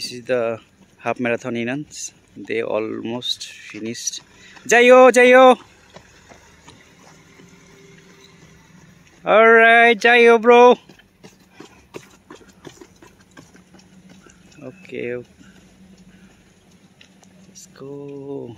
this is the half marathon innings they almost finished jayo jayo all right jayo bro okay let's go